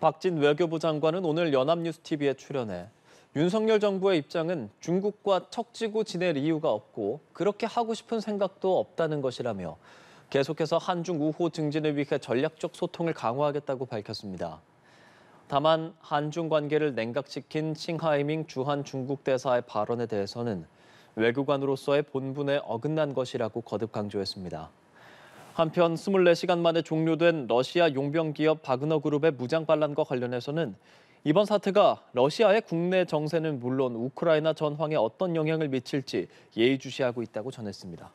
박진 외교부 장관은 오늘 연합뉴스TV에 출연해 윤석열 정부의 입장은 중국과 척지고 지낼 이유가 없고 그렇게 하고 싶은 생각도 없다는 것이라며 계속해서 한중 우호 증진을 위해 전략적 소통을 강화하겠다고 밝혔습니다. 다만 한중 관계를 냉각시킨 싱하이밍 주한 중국 대사의 발언에 대해서는 외교관으로서의 본분에 어긋난 것이라고 거듭 강조했습니다. 한편 24시간 만에 종료된 러시아 용병 기업 바그너 그룹의 무장 반란과 관련해서는 이번 사태가 러시아의 국내 정세는 물론 우크라이나 전황에 어떤 영향을 미칠지 예의주시하고 있다고 전했습니다.